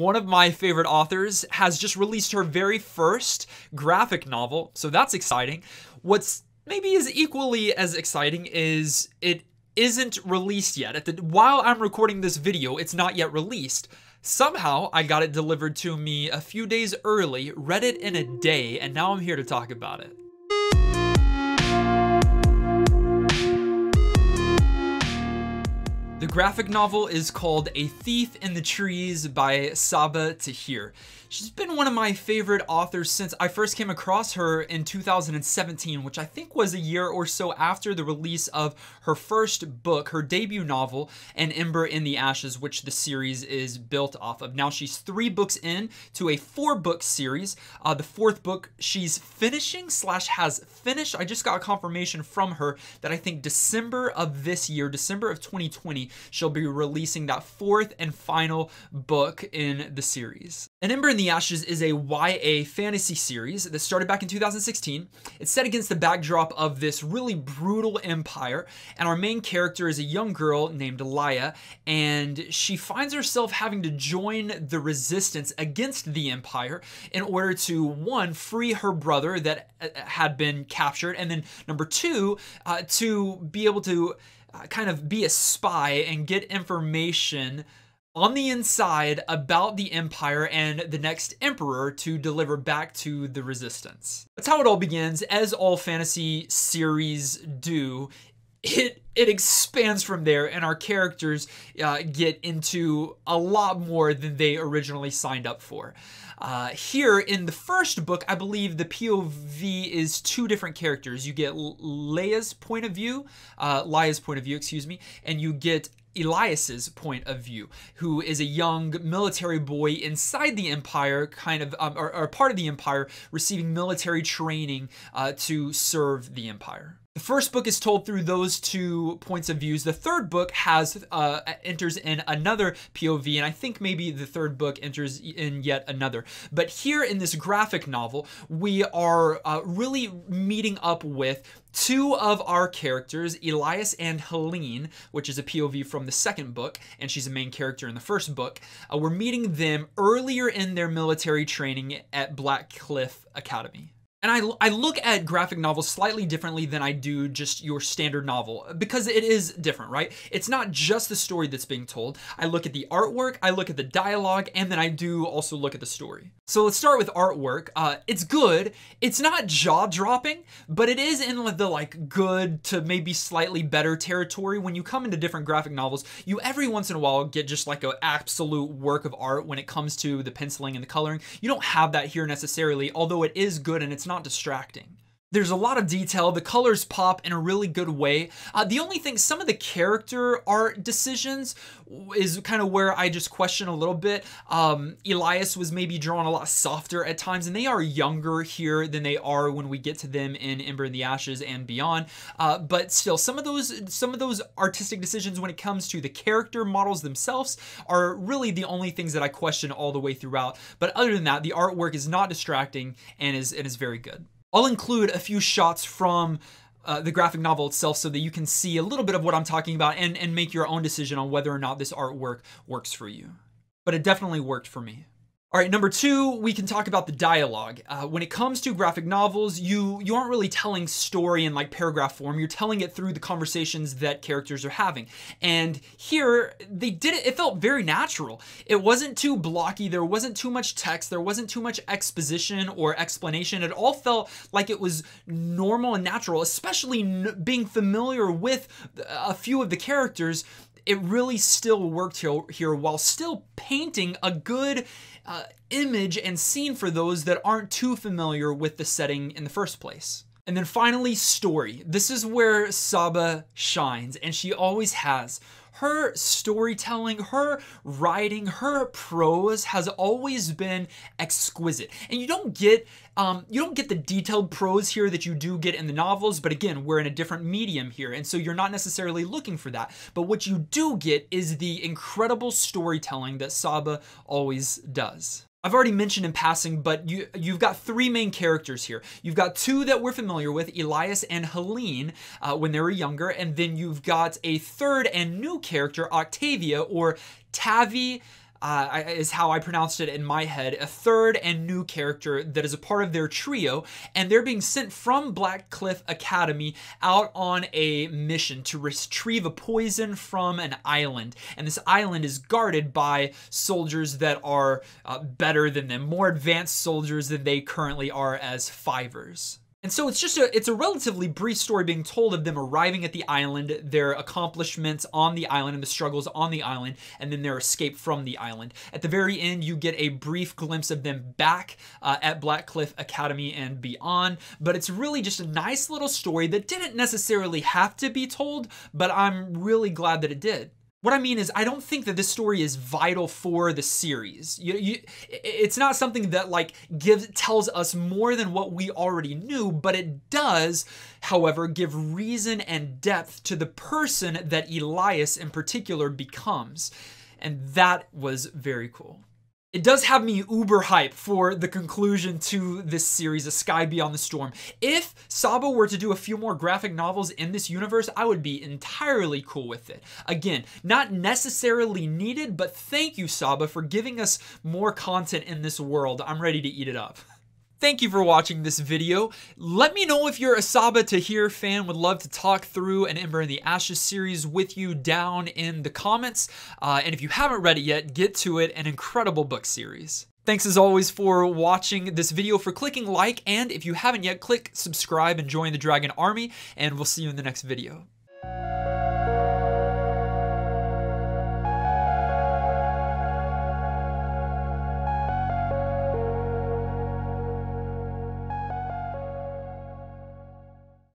One of my favorite authors has just released her very first graphic novel, so that's exciting. What's maybe is equally as exciting is it isn't released yet. At the while I'm recording this video, it's not yet released. Somehow I got it delivered to me a few days early, read it in a day, and now I'm here to talk about it. The graphic novel is called A Thief in the Trees by Saba Tahir. She's been one of my favorite authors since I first came across her in 2017, which I think was a year or so after the release of her first book, her debut novel, An Ember in the Ashes, which the series is built off of. Now she's three books in to a four book series. Uh, the fourth book she's finishing slash has finished. I just got confirmation from her that I think December of this year, December of 2020, she'll be releasing that fourth and final book in the series. An Ember in the Ashes is a YA fantasy series that started back in 2016. It's set against the backdrop of this really brutal empire, and our main character is a young girl named Laya, and she finds herself having to join the resistance against the empire in order to, one, free her brother that uh, had been captured, and then number two, uh, to be able to uh, kind of be a spy and get information on the inside about the empire and the next emperor to deliver back to the resistance. That's how it all begins, as all fantasy series do it it expands from there, and our characters uh, get into a lot more than they originally signed up for. Uh, here in the first book, I believe the POV is two different characters. You get Leia's point of view, uh, Leia's point of view, excuse me, and you get Elias's point of view, who is a young military boy inside the empire, kind of, um, or, or, part of the empire, receiving military training uh, to serve the empire. The first book is told through those two points of views. The third book has uh, enters in another POV, and I think maybe the third book enters in yet another. But here in this graphic novel, we are uh, really meeting up with two of our characters, Elias and Helene, which is a POV from the second book, and she's a main character in the first book. Uh, we're meeting them earlier in their military training at Black Cliff Academy. And I, I look at graphic novels slightly differently than I do just your standard novel because it is different, right? It's not just the story that's being told. I look at the artwork, I look at the dialogue, and then I do also look at the story. So let's start with artwork. Uh, it's good. It's not jaw dropping, but it is in the like good to maybe slightly better territory. When you come into different graphic novels, you every once in a while get just like an absolute work of art when it comes to the penciling and the coloring. You don't have that here necessarily, although it is good and it's not distracting. There's a lot of detail. The colors pop in a really good way. Uh, the only thing, some of the character art decisions is kind of where I just question a little bit. Um, Elias was maybe drawn a lot softer at times, and they are younger here than they are when we get to them in Ember and the Ashes and beyond. Uh, but still, some of those some of those artistic decisions when it comes to the character models themselves are really the only things that I question all the way throughout. But other than that, the artwork is not distracting and is and is very good. I'll include a few shots from uh, the graphic novel itself so that you can see a little bit of what I'm talking about and, and make your own decision on whether or not this artwork works for you. But it definitely worked for me. All right, number two, we can talk about the dialogue. Uh, when it comes to graphic novels, you you aren't really telling story in like paragraph form. You're telling it through the conversations that characters are having. And here they did it. It felt very natural. It wasn't too blocky. There wasn't too much text. There wasn't too much exposition or explanation. It all felt like it was normal and natural, especially being familiar with a few of the characters it really still worked here, here while still painting a good uh, image and scene for those that aren't too familiar with the setting in the first place. And then finally, story. This is where Saba shines, and she always has her storytelling, her writing, her prose has always been exquisite. And you don't get um, you don't get the detailed prose here that you do get in the novels, but again, we're in a different medium here, and so you're not necessarily looking for that. But what you do get is the incredible storytelling that Saba always does. I've already mentioned in passing, but you, you've got three main characters here. You've got two that we're familiar with, Elias and Helene, uh, when they were younger, and then you've got a third and new character, Octavia, or Tavi uh, is how I pronounced it in my head, a third and new character that is a part of their trio, and they're being sent from Black Cliff Academy out on a mission to retrieve a poison from an island. And this island is guarded by soldiers that are uh, better than them, more advanced soldiers than they currently are as fivers. And so it's just a it's a relatively brief story being told of them arriving at the island, their accomplishments on the island and the struggles on the island, and then their escape from the island. At the very end, you get a brief glimpse of them back uh, at Black Cliff Academy and beyond. But it's really just a nice little story that didn't necessarily have to be told, but I'm really glad that it did. What I mean is, I don't think that this story is vital for the series. You, you, it's not something that like gives tells us more than what we already knew, but it does, however, give reason and depth to the person that Elias in particular becomes, and that was very cool. It does have me uber hype for the conclusion to this series, A Sky Beyond the Storm. If Sabo were to do a few more graphic novels in this universe, I would be entirely cool with it. Again, not necessarily needed, but thank you, Saba, for giving us more content in this world. I'm ready to eat it up. Thank you for watching this video. Let me know if you're a Saba Tahir fan. Would love to talk through an Ember in the Ashes series with you down in the comments. Uh, and if you haven't read it yet, get to it. An incredible book series. Thanks as always for watching this video, for clicking like, and if you haven't yet, click subscribe and join the Dragon Army, and we'll see you in the next video.